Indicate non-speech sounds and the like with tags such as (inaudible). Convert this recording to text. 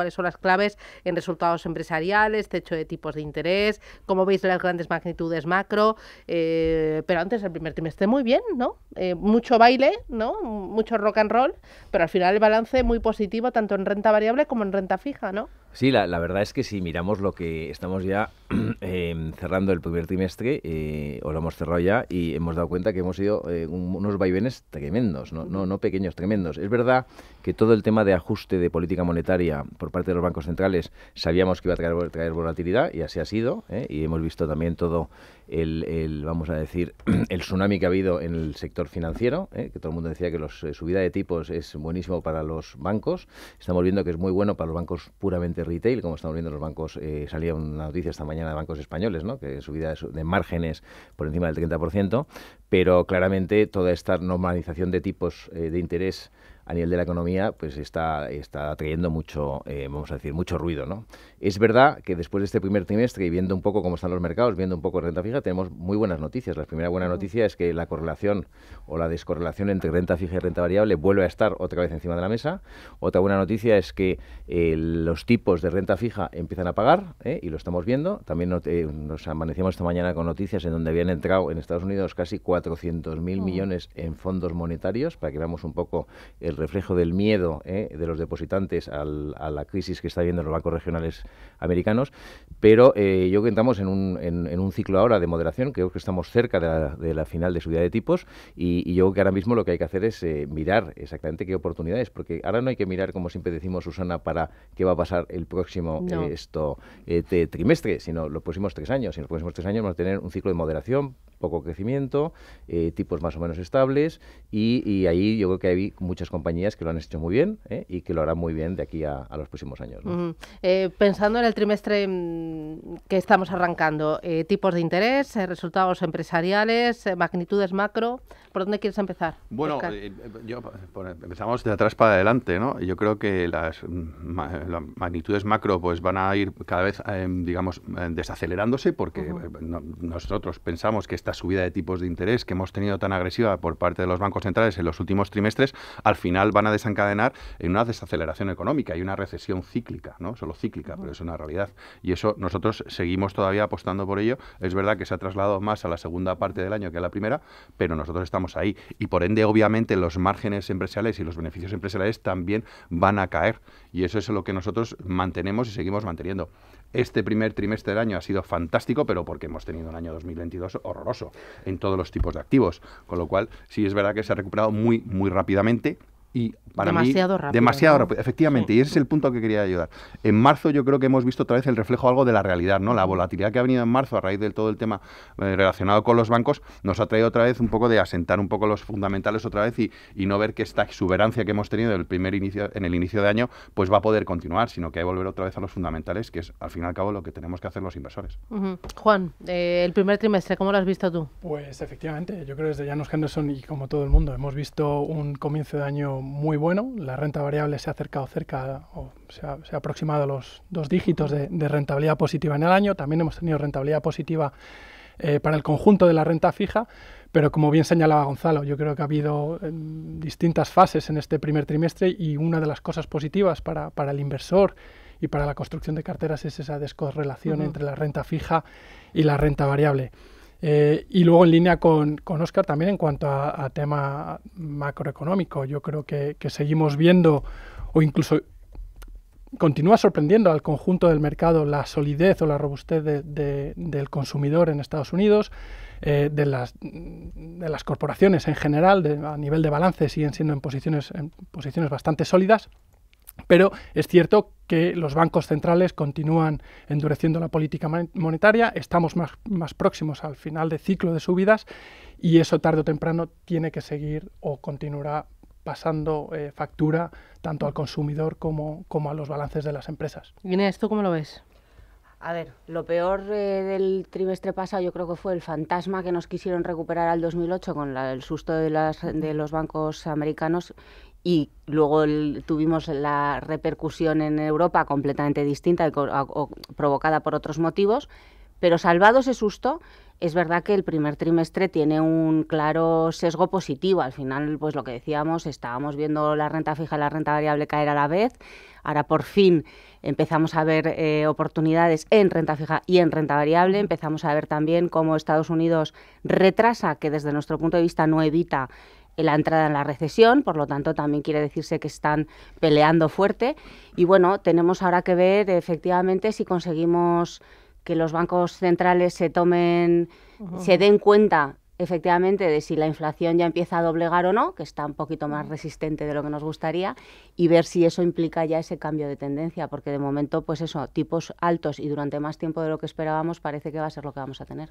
cuáles son las claves en resultados empresariales, techo de tipos de interés, cómo veis las grandes magnitudes macro, eh, pero antes el primer trimestre muy bien, ¿no? Eh, mucho baile, ¿no? Mucho rock and roll, pero al final el balance muy positivo tanto en renta variable como en renta fija, ¿no? Sí, la, verdad es que si miramos lo que estamos ya (clears throat) em, cerrando el primer trimestre, eh, o lo hemos cerrado ya, y hemos dado cuenta que hemos sido eh, unos vaivenes tremendos, ¿no? No, no pequeños, tremendos. Es verdad que todo el tema de ajuste de política monetaria por parte de los bancos centrales sabíamos que iba a traer, traer volatilidad, y así ha sido, ¿eh? y hemos visto también todo el, vamos a decir, (clears throat) el tsunami que ha habido en el sector financiero, que todo el mundo decía que los subida de tipos es buenísimo para los bancos. Estamos viendo que es muy bueno para los bancos puramente retail, como estamos viendo los bancos, eh, salía una noticia esta mañana de bancos españoles, ¿no? que subida de márgenes por encima del 30%, pero claramente toda esta normalización de tipos eh, de interés a nivel de la economía, pues está, está trayendo mucho, eh, vamos a decir, mucho ruido, ¿no? Es verdad que después de este primer trimestre y viendo un poco cómo están los mercados, viendo un poco renta fija, tenemos muy buenas noticias. La primera buena noticia es que la correlación o la descorrelación entre renta fija y renta variable vuelve a estar otra vez encima de la mesa. Otra buena noticia es que eh, los tipos de renta fija empiezan a pagar ¿eh? y lo estamos viendo. También eh, nos amanecimos esta mañana con noticias en donde habían entrado en Estados Unidos casi 400.000 mil mm. millones en fondos monetarios para que veamos un poco el reflejo del miedo ¿eh? de los depositantes a la crisis que está viendo los bancos regionales americanos, pero eh, yo creo que estamos en un, en, un, ciclo ahora de moderación, creo que estamos cerca de la, final de su subida de tipos y, yo creo que ahora mismo lo que hay que hacer es eh, mirar exactamente qué oportunidades, porque ahora no hay que mirar, como siempre decimos, Susana, para qué va a pasar el próximo esto, trimestre, sino los próximos tres años. Y en los próximos tres años vamos a tener un ciclo de moderación, poco crecimiento, tipos más o menos estables y, y ahí yo creo que hay muchas compañías que lo han hecho muy bien ¿eh? y que lo harán muy bien de aquí a, los próximos años. Eh, pensando en el trimestre mm, que estamos arrancando, eh, tipos de interés, resultados empresariales, magnitudes macro, ¿por dónde quieres empezar? Bueno, empezamos de atrás para adelante, ¿no? Yo creo que las, mm, magnitudes macro pues van a ir cada vez, digamos, desacelerándose porque nosotros pensamos que esta subida de tipos de interés que hemos tenido tan agresiva por parte de los bancos centrales en los últimos trimestres, al final final van a desencadenar en una desaceleración económica y una recesión cíclica, ¿no? Solo cíclica, pero es una realidad. Y eso nosotros seguimos todavía apostando por ello. Es verdad que se ha trasladado más a la segunda parte del año que a la primera, pero nosotros estamos ahí. Y por ende, obviamente, los márgenes empresariales y los beneficios empresariales también van a caer. Y eso es lo que nosotros mantenemos y seguimos manteniendo. Este primer trimestre del año ha sido fantástico, pero porque hemos tenido un año 2022 horroroso en todos los tipos de activos. Con lo cual, sí es verdad que se ha recuperado muy, muy rápidamente demasiado rápido. Demasiado rápido, efectivamente, y ese es el punto que quería ayudar. En marzo yo creo que hemos visto otra vez el reflejo algo de la realidad, ¿no? La volatilidad que ha venido en marzo a raíz de todo el tema eh, relacionado con los bancos nos ha traído otra vez un poco de asentar un poco los fundamentales otra vez y, y no ver que esta exuberancia que hemos tenido el primer inicio, en el inicio de año pues va a poder continuar, sino que hay que volver otra vez a los fundamentales, que es al fin y al cabo lo que tenemos que hacer los inversores. Juan, eh, el primer trimestre, ¿cómo lo has visto tú? Pues efectivamente, yo creo desde Janos Henderson y como todo el mundo hemos visto un comienzo de año muy bueno. La renta variable se ha acercado cerca, o se ha, aproximado a los dos dígitos de, rentabilidad positiva en el año. También hemos tenido rentabilidad positiva eh, para el conjunto de la renta fija, pero como bien señalaba Gonzalo, yo creo que ha habido eh, distintas fases en este primer trimestre y una de las cosas positivas para, el inversor y para la construcción de carteras es esa descorrelación entre la renta fija y la renta variable. Eh, y luego en línea con, con Oscar también en cuanto a, tema macroeconómico, yo creo que, seguimos viendo o incluso continúa sorprendiendo al conjunto del mercado la solidez o la robustez del consumidor en Estados Unidos, eh, de, las, de las corporaciones en general, a nivel de balance siguen siendo en posiciones, en posiciones bastante sólidas. Pero es cierto que los bancos centrales continúan endureciendo la política monetaria, estamos más, más, próximos al final del ciclo de subidas y eso tarde o temprano tiene que seguir o continuará pasando eh, factura tanto al consumidor como, a los balances de las empresas. Inés, ¿tú cómo lo ves? A ver, lo peor eh, del trimestre pasado yo creo que fue el fantasma que nos quisieron recuperar al 2008 con el susto de, los bancos americanos y luego tuvimos la repercusión en Europa completamente distinta provocada por otros motivos, pero salvado ese susto, es verdad que el primer trimestre tiene un claro sesgo positivo. Al final, pues lo que decíamos, estábamos viendo la renta fija y la renta variable caer a la vez. Ahora por fin empezamos a ver eh, oportunidades en renta fija y en renta variable. Empezamos a ver también cómo Estados Unidos retrasa, que desde nuestro punto de vista no evita la entrada en la recesión, por lo tanto también quiere decirse que están peleando fuerte. Y bueno, tenemos ahora que ver efectivamente si conseguimos que los bancos centrales se tomen, se den cuenta efectivamente de si la inflación ya empieza a doblegar o no, que está un poquito más resistente de lo que nos gustaría, y ver si eso implica ya ese cambio de tendencia, porque de momento, pues eso, tipos altos y durante más tiempo de lo que esperábamos, parece que va a ser lo que vamos a tener.